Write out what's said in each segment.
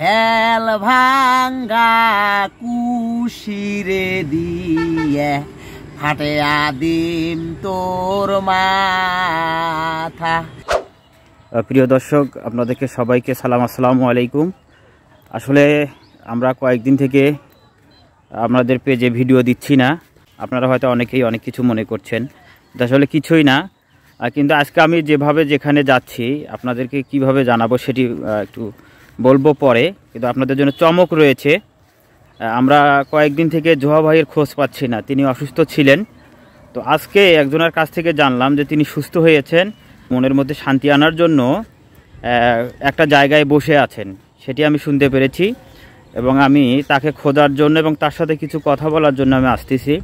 ঢেল ভাঙ্গা কুশিরে দিয়ে ফাটে আদিম তোর মাথা প্রিয় দর্শক আপনাদেরকে সবাইকে সালাম আসসালামু আলাইকুম আসলে আমরা কয়েকদিন থেকে আপনাদের পেজে ভিডিও দিচ্ছি না আপনারা হয়তো অনেকেই অনেক কিছু মনে করছেন আসলে কিছুই না কিন্তু আজকে আমি যেভাবে যেখানে যাচ্ছি আপনাদেরকে কিভাবে জানাবো সেটি একটু বলবো পরে কিন্তু আপনাদের জন্য চমক রয়েছে আমরা কয়েকদিন থেকে জোহা ভাইয়ের খোঁজ পাচ্ছি না তিনি অসুস্থ ছিলেন তো আজকে একজনের কাছ থেকে জানলাম যে তিনি সুস্থ হয়েছেন মনের মধ্যে শান্তি আনার জন্য একটা জায়গায় বসে আছেন সেটি আমি শুনতে পেরেছি এবং আমি তাকে খোঁজার জন্য এবং তার সাথে কিছু কথা বলার জন্য আমি আসতেছি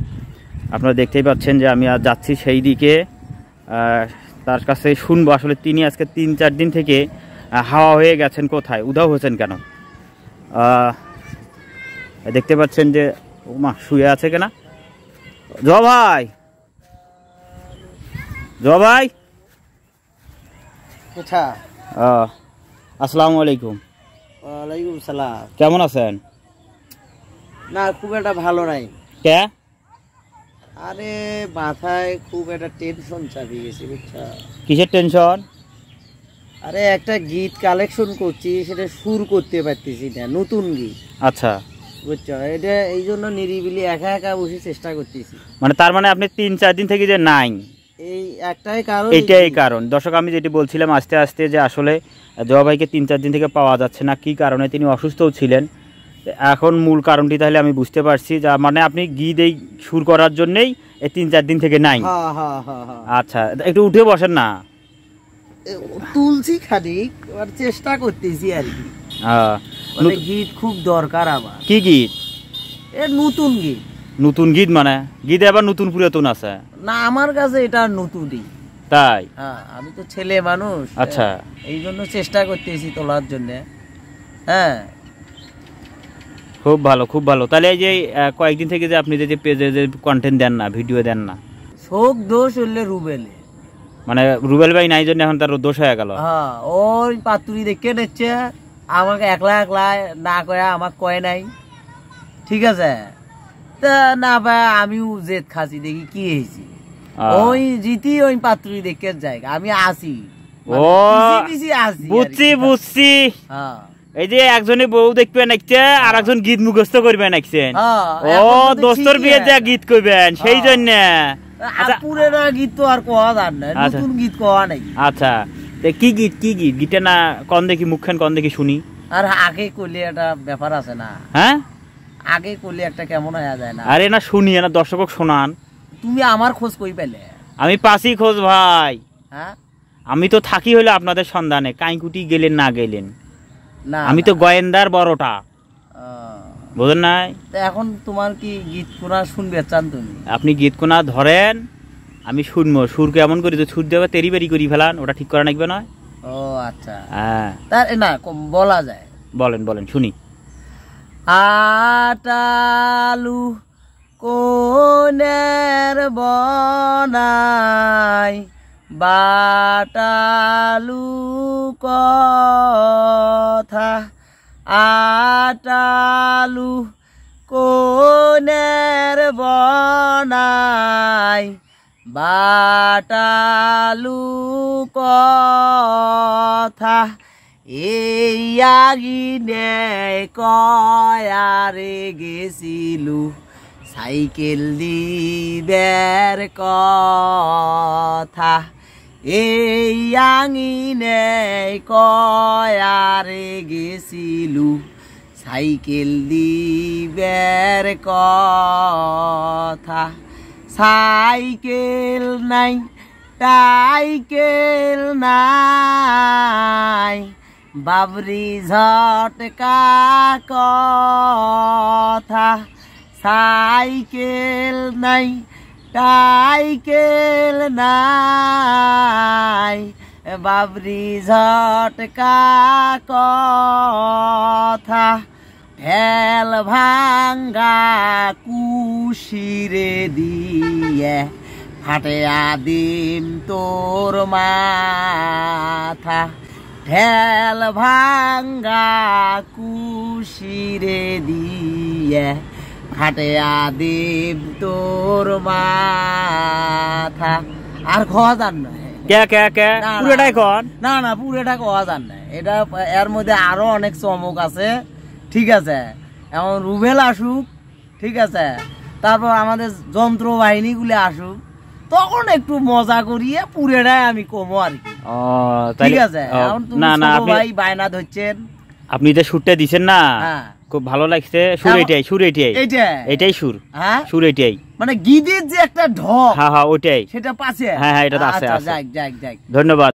আপনারা দেখতেই পাচ্ছেন যে আমি আর যাচ্ছি সেই দিকে তার কাছে শুনবো আসলে তিনি আজকে তিন চার দিন থেকে হাওয়া হয়ে গেছেন কোথায় উধাও হয়েছেন কেন দেখতে পাচ্ছেন যে মা শুয়ে আছে কেনা জবাই জবাই আসসালামু আলাইকুম ওয়ালাইকুম সালাম কেমন আছেন না খুব একটা ভালো নাই কে আরে মাথায় খুব একটা টেনশন চাপিয়ে গেছি কিসের টেনশন আরে একটা গীত কালেকশন করছি সেটা সুর করতে পারতেছি না নতুন গীত আচ্ছা বুঝছো এটা এই জন্য নিরিবিলি একা একা বসে চেষ্টা করতেছি মানে তার মানে আপনি তিন চার দিন থেকে যে নাই এই একটাই কারণ এটাই কারণ দর্শক আমি যেটি বলছিলাম আস্তে আস্তে যে আসলে জয়া ভাইকে তিন চার দিন থেকে পাওয়া যাচ্ছে না কি কারণে তিনি অসুস্থও ছিলেন এখন মূল কারণটি তাহলে আমি বুঝতে পারছি যা মানে আপনি গীত এই সুর করার জন্যেই এই তিন চার দিন থেকে নাই হ্যাঁ, হ্যাঁ, হ্যাঁ, আচ্ছা একটু উঠে বসেন না তুলছি মানে চেষ্টা করতেছি আর কি হ্যাঁ, মানে গীত খুব দরকার আমার কি গীত এ নতুন গীত নতুন গীত মানে আবার নতুন পুরাতন আছে না আমার কাছে এটা নতুনই তাই হ্যাঁ, আমি তো ছেলে মানুষ আচ্ছা হ্যাঁ, এই জন্য চেষ্টা করতেছি তোলার জন্য হ্যাঁ খুব ভালো খুব ভালো তাহলে এই যে কয়েকদিন থেকে যে আপনি যে পেজে যে কন্টেন্ট দেন না ভিডিও দেন না শোক দোষ হলে রুবেলে মানে রুবেল ভাই নাই জন্য এখন তার দোষ হয়ে গেল হ্যাঁ, ওই পাতুরি দেখে নিচ্ছে আমাকে একলা একলা না কয়ে আমাকে কয়ে নাই ঠিক আছে তা না ভাই আমিও জেদ খাসি দেখি কি হয়েছি ওই জিতি ওই পাতুরি দেখে যাই আমি আসি মানে ও বুঝছি বুঝছি হ্যাঁ এই যে একজনই বউ দেখবে নাকছে হ্যাঁ। আর একজন গীত মুখস্থ করবে নাকছেন হ্যাঁ, ও দোস্তর বিয়ে যা গীত করবেন সেই জন্য আচ্ছা। গীত তো আর আচ্ছা। গীত নাই আচ্ছা কি গীত কি গীত গীতে না কন দেখি কন দেখি শুনি আর আগে একটা ব্যাপার আছে না হ্যাঁ আগে একটা কেমন হয়ে যায় না আরে না শুনি না শোনান তুমি আমার খোঁজ কই পেলে আমি পাশি খোঁজ ভাই হ্যাঁ আমি তো থাকি হলো আপনাদের সন্ধানে কাইকুটি গেলেন না গেলেন আমি তো গোয়েন্দার বড়টা বোঝেন নাই এখন তোমার কি গীত কোনা শুনবে চান তুমি আপনি গীত কোনা ধরেন আমি শুনবো সুর কেমন করি তো সুর দেবে তেরি বেরি করি ফেলান ওটা ঠিক করা লাগবে নয় ও আচ্ছা হ্যাঁ তার না বলা যায় বলেন বলেন শুনি আটালু কোনের বনাই বাটালু কথা আটালু কোনের বনাই বাটালু কথা এই আগিনে কয়ারে গেছিলু সাইকেল দিবের কথা এই আঙিনে কয়ারে গেছিলু সাইকেল দিবের কথা সাইকেল নাই সাইকেল নাই বাবরি ঝটকা কথা সাইকেল নাই টাইকেল নাই বাবরি ঝটকা কথা ভেল ভাঙ্গা কুশিরে দিয়ে ফাটে আদিম তোর মাথা ঢেল ভাঙ্গা কুশিরে দিয়ে হাটে আদিম তোর মাথা আর খাওয়া যান না তারপর আমাদের যন্ত্র আসুক তখন একটু মজা করিয়ে আমি আর কি ঠিক আছে না না আপনি বায়না ধরছেন আপনি যে শুটটা দিচ্ছেন না হ্যাঁ। খুব ভালো লাগছে সুর এটাই সুর এটাই এটাই সুর হ্যাঁ সুর এটাই মানে গিদের যে একটা ঢ হ্যাঁ হ্যাঁ ওইটাই সেটা পাশে হ্যাঁ হ্যাঁ এটা আছে আচ্ছা, ধন্যবাদ